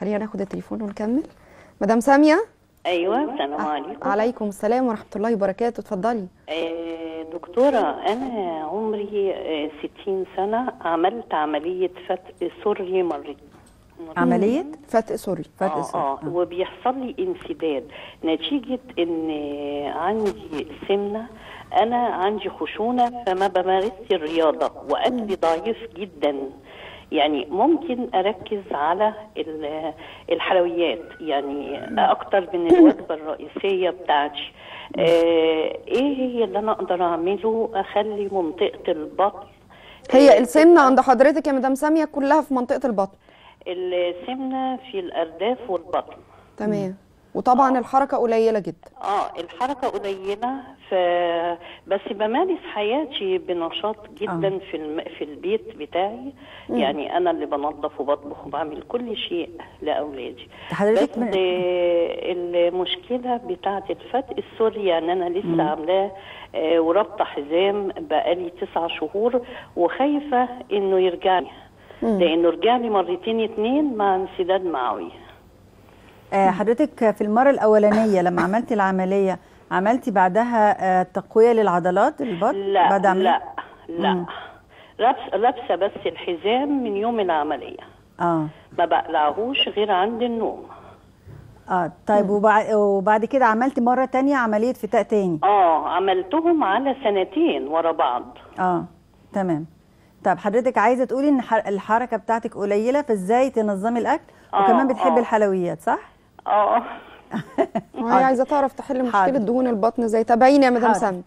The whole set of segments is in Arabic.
خلينا ناخد التليفون ونكمل مدام ساميه ايوه السلام عليكم أه، عليكم السلام ورحمه الله وبركاته اتفضلي أه، دكتوره انا عمري 60 أه، سنه عملت عمليه فتق سري مرتين عمليه فتق سري فتق سري آه, اه وبيحصل لي انسداد نتيجه ان عندي سمنه انا عندي خشونه فما بمارسش الرياضه وقلبي ضعيف جدا يعني ممكن اركز على الحلويات يعني اكتر من الوجبه الرئيسيه بتاعتي آه، ايه هي اللي انا اقدر اعمله اخلي منطقه البطن هي آه، السمنه عند حضرتك يا مدام ساميه كلها في منطقه البطن السمنه في الارداف والبطن تمام وطبعا آه. الحركه قليله جدا اه الحركه قليله ف بس بمارس حياتي بنشاط آه. جدا آه. في الم... في البيت بتاعي مم. يعني انا اللي بنظف وبطبخ وبعمل كل شيء لاولادي حضرتك بس من... آه، المشكله بتاعه الفتق السوري يعني انا لسه عاملاه آه، وربط ورابطه حزام بقالي تسعة شهور وخايفه انه يرجع لي لانه رجع لي مرتين اتنين مع انسداد معوي آه، حضرتك في المرة الأولانية لما عملتي العملية عملتي بعدها آه، تقوية للعضلات البطن؟ لا بعد عملية؟ لا لا مم. لابسه بس الحزام من يوم العمليه اه ما بقلعهوش غير عند النوم اه طيب وبعد, وبعد كده عملت مره تانية عمليه فتاء تاني اه عملتهم على سنتين ورا بعض اه تمام طب حضرتك عايزه تقولي ان الحركه بتاعتك قليله فازاي تنظمي الاكل آه، وكمان بتحبي الحلويات صح اه وهي عايزه تعرف تحل مشكله دهون البطن زي تابعيني يا مدام سامي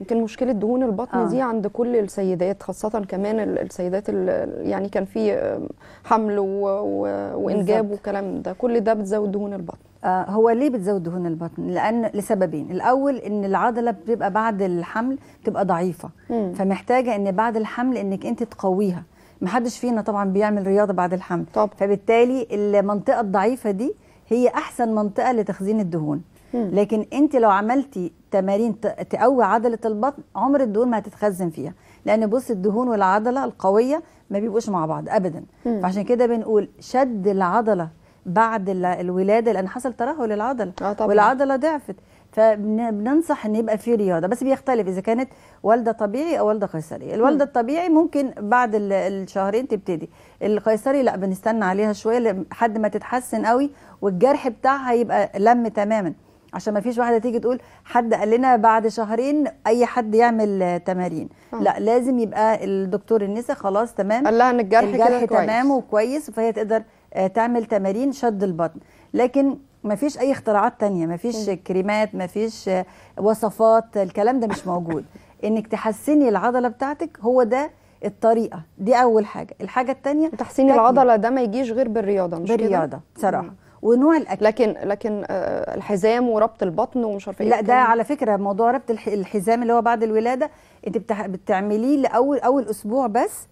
يمكن مشكله دهون البطن آه. دي عند كل السيدات خاصه كمان السيدات اللي يعني كان في حمل و... و... وانجاب والكلام ده كل ده بتزود دهون البطن آه هو ليه بتزود دهون البطن لان لسببين الاول ان العضله بتبقى بعد الحمل بتبقى ضعيفه مم. فمحتاجه ان بعد الحمل انك انت تقويها محدش فينا طبعا بيعمل رياضه بعد الحمل طب. فبالتالي المنطقه الضعيفه دي هي احسن منطقه لتخزين الدهون لكن انت لو عملتي تمارين تقوي عضله البطن عمر الدهون ما هتتخزن فيها لان بص الدهون والعضله القويه ما بيبقوش مع بعض ابدا فعشان كده بنقول شد العضله بعد الولاده لان حصل ترهل العضله آه طبعًا. والعضله ضعفت فبننصح ان يبقى في رياضه بس بيختلف اذا كانت والده طبيعي او والده قيصري الوالده الطبيعي ممكن بعد الشهرين تبتدي القيصري لا بنستنى عليها شويه لحد ما تتحسن قوي والجرح بتاعها يبقى لم تماما عشان ما فيش واحده تيجي تقول حد قال لنا بعد شهرين اي حد يعمل تمارين آه. لا لازم يبقى الدكتور النساء خلاص تمام قال لها ان الجرح, الجرح تمام وكويس فهي تقدر آه، تعمل تمارين شد البطن لكن ما فيش اي اختراعات تانية ما فيش كريمات ما فيش آه، وصفات الكلام ده مش موجود انك تحسني العضله بتاعتك هو ده الطريقه دي اول حاجه الحاجه التانية تحسين العضله ده ما يجيش غير بالرياضه مش بالرياضه بصراحه ونوع الاكل لكن لكن آه، الحزام وربط البطن ومش عارفه ايه لا ده على فكره موضوع ربط الحزام اللي هو بعد الولاده انت بتعمليه لاول اول اسبوع بس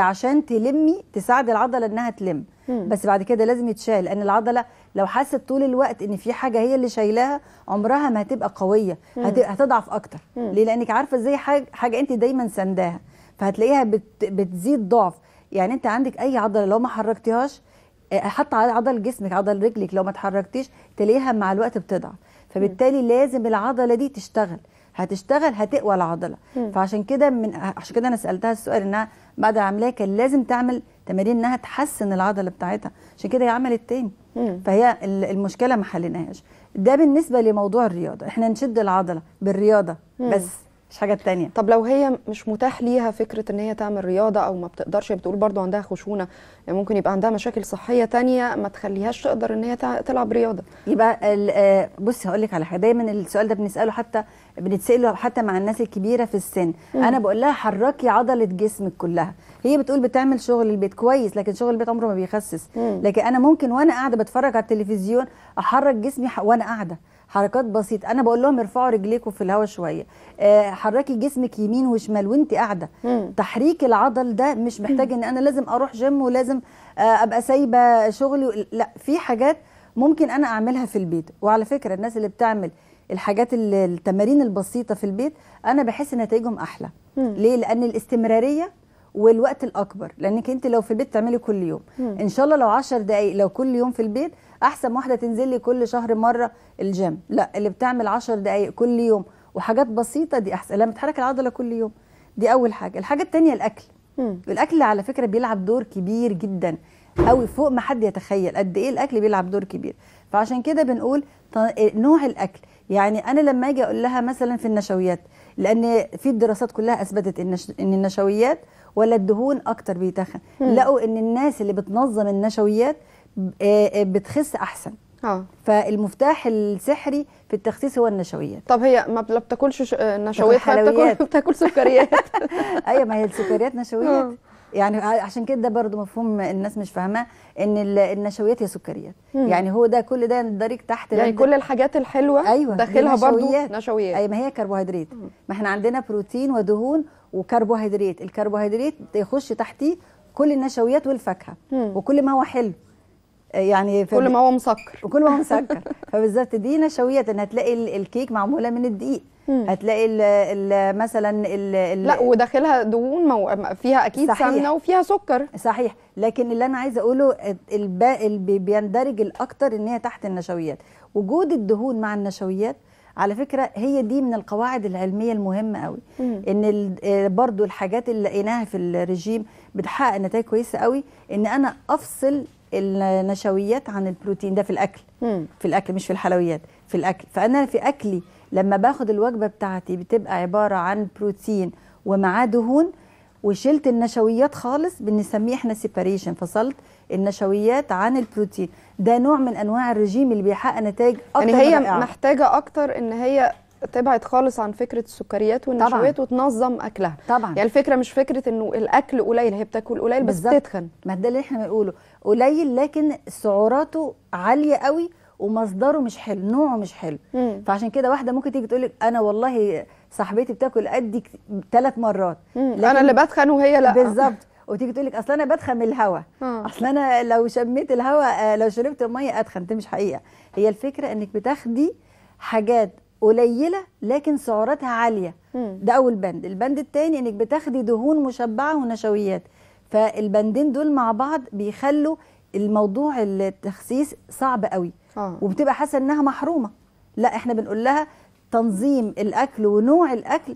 عشان تلمي تساعد العضله انها تلم مم. بس بعد كده لازم يتشال لان العضله لو حست طول الوقت ان في حاجه هي اللي شايلاها عمرها ما هتبقى قويه هتضعف اكتر مم. ليه لانك عارفه ازاي حاجه, حاجة انت دايما سنداها فهتلاقيها بت... بتزيد ضعف يعني انت عندك اي عضله لو ما حركتيهاش آه، حتى عضل جسمك عضل رجلك لو ما اتحركتيش تلاقيها مع الوقت بتضعف فبالتالي لازم العضله دي تشتغل هتشتغل هتقوى العضله مم. فعشان كده من أه، عشان كده انا سالتها السؤال انها بعد العمليه كان لازم تعمل تمارين انها تحسن العضله بتاعتها عشان كده هي عملت تاني فهي المشكله ما حليناهاش ده بالنسبه لموضوع الرياضه احنا نشد العضله بالرياضه مم. بس مش حاجه تانية طب لو هي مش متاح ليها فكره ان هي تعمل رياضه او ما بتقدرش بتقول برضو عندها خشونه يعني ممكن يبقى عندها مشاكل صحيه تانية ما تخليهاش تقدر ان هي تلعب رياضه يبقى آه، بصي هقول لك على حاجه دايما السؤال ده بنساله حتى بنتساله حتى مع الناس الكبيره في السن مم. انا بقول لها حركي عضله جسمك كلها هي بتقول بتعمل شغل البيت كويس لكن شغل البيت عمره ما بيخسس مم. لكن انا ممكن وانا قاعده بتفرج على التلفزيون احرك جسمي وانا قاعده حركات بسيطه انا بقول لهم ارفعوا رجليكم في الهواء شويه أه حركي جسمك يمين وشمال وانت قاعده مم. تحريك العضل ده مش محتاج ان انا لازم اروح جيم ولازم آه، ابقى سايبه شغلي لا في حاجات ممكن انا اعملها في البيت وعلى فكره الناس اللي بتعمل الحاجات التمارين البسيطه في البيت انا بحس نتائجهم احلى مم. ليه لان الاستمراريه والوقت الاكبر لانك انت لو في البيت تعملي كل يوم مم. ان شاء الله لو 10 دقائق لو كل يوم في البيت احسن واحده تنزلي كل شهر مره الجيم لا اللي بتعمل 10 دقائق كل يوم وحاجات بسيطه دي احسن لما تحرك العضله كل يوم دي اول حاجه الحاجه الثانيه الاكل مم. الاكل على فكره بيلعب دور كبير جدا قوي فوق ما حد يتخيل قد ايه الاكل بيلعب دور كبير فعشان كده بنقول نوع الاكل يعني انا لما اجي اقول لها مثلا في النشويات لان في الدراسات كلها اثبتت ان النشويات ولا الدهون اكتر بيتخن لقوا ان الناس اللي بتنظم النشويات بتخس احسن اه فالمفتاح السحري في التخسيس هو النشويات طب هي ما بتاكلش نشويات بتاكل بتاكل سكريات ايوه ما هي السكريات نشويات آه. يعني عشان كده برضو مفهوم الناس مش فاهمه ان النشويات هي سكريات يعني هو ده كل ده يندرج تحت يعني كل الحاجات الحلوه أيوة داخلها برضو نشويات اي أيوة، ما هي كربوهيدرات ما احنا عندنا بروتين ودهون وكربوهيدرات الكربوهيدرات يخش تحتيه كل النشويات والفاكهه وكل ما هو حلو يعني كل ما هو مسكر وكل ما هو مسكر فبالظبط دي نشويات ان هتلاقي الكيك معموله من الدقيق هتلاقي الـ الـ مثلا الـ الـ لا وداخلها دهون فيها اكيد سمنه وفيها سكر صحيح لكن اللي انا عايزه اقوله الب... اللي بيندرج الاكتر ان هي تحت النشويات وجود الدهون مع النشويات على فكره هي دي من القواعد العلميه المهمه قوي مم. ان آه، برضو الحاجات اللي لقيناها في الرجيم بتحقق نتائج كويسه قوي ان انا افصل النشويات عن البروتين ده في الاكل مم. في الاكل مش في الحلويات في الاكل فانا في اكلي لما باخد الوجبه بتاعتي بتبقى عباره عن بروتين ومعاه دهون وشلت النشويات خالص بنسميه احنا سيباريشن فصلت النشويات عن البروتين ده نوع من انواع الرجيم اللي بيحقق نتائج اكتر يعني هي رائعة. محتاجه اكتر ان هي تبعد خالص عن فكره السكريات والنشويات طبعًا. وتنظم اكلها طبعا يعني الفكره مش فكره انه الاكل قليل هي بتاكل قليل بس بتتخن ما ده اللي احنا بنقوله قليل لكن سعراته عاليه قوي ومصدره مش حلو نوعه مش حلو مم. فعشان كده واحده ممكن تيجي تقول لك انا والله صاحبتي بتاكل قدي ثلاث مرات انا اللي بتخن وهي لا بالظبط وتيجي تقول لك اصل انا بتخن من الهواء آه. اصل انا لو شميت الهواء آه، لو شربت الميه اتخن دي مش حقيقه هي الفكره انك بتاخدي حاجات قليله لكن سعراتها عاليه مم. ده اول بند البند الثاني انك بتاخدي دهون مشبعه ونشويات فالبندين دول مع بعض بيخلوا الموضوع التخسيس صعب قوي آه. وبتبقى حاسه انها محرومه لا احنا بنقول لها تنظيم الاكل ونوع الاكل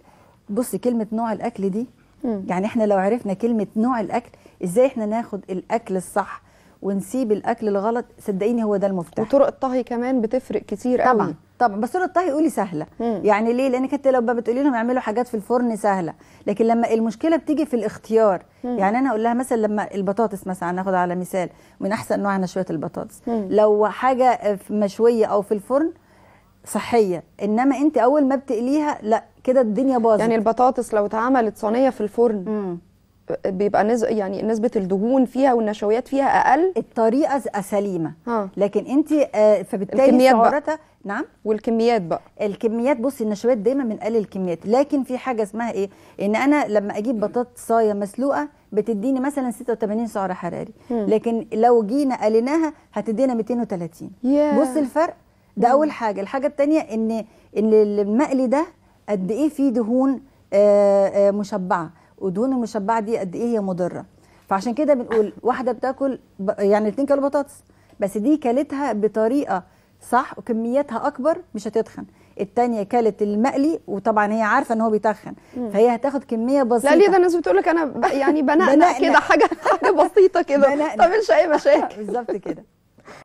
بصي كلمه نوع الاكل دي م. يعني احنا لو عرفنا كلمه نوع الاكل ازاي احنا ناخد الاكل الصح ونسيب الاكل الغلط صدقيني هو ده المفتاح وطرق الطهي كمان بتفرق كتير طبعا قوي. طبعا بس طرق الطهي قولي سهله مم. يعني ليه لانك انت لو بتقولي لهم يعملوا حاجات في الفرن سهله لكن لما المشكله بتيجي في الاختيار مم. يعني انا اقول لها مثلا لما البطاطس مثلا ناخد على مثال من احسن نوع نشويه البطاطس مم. لو حاجه مشويه او في الفرن صحيه انما انت اول ما بتقليها لا كده الدنيا باظت يعني البطاطس لو اتعملت صينيه في الفرن مم. بيبقى نز... يعني نسبه الدهون فيها والنشويات فيها اقل الطريقه سليمه لكن انت آه، فبالتالي فبالتالي سعراتها نعم والكميات بقى الكميات بصي النشويات دايما بنقلل الكميات لكن في حاجه اسمها ايه ان انا لما اجيب بطاطس صايه مسلوقه بتديني مثلا 86 سعر حراري مم. لكن لو جينا قلناها هتدينا 230 yeah. بص الفرق ده مم. اول حاجه الحاجه الثانيه ان ان المقلي ده قد ايه فيه دهون آآ آه، آآ آه، مشبعه ودهون المشبعه دي قد ايه هي مضره فعشان كده بنقول واحده بتاكل يعني 2 كيلو بطاطس بس دي كلتها بطريقه صح وكمياتها اكبر مش هتتخن الثانيه كلت المقلي وطبعا هي عارفه ان هو بيتخن فهي هتاخد كميه بسيطه لا ليه ده الناس بتقول لك انا يعني بنقنق كده حاجه حاجه بسيطه كده ما طب مش اي مشاكل بالظبط كده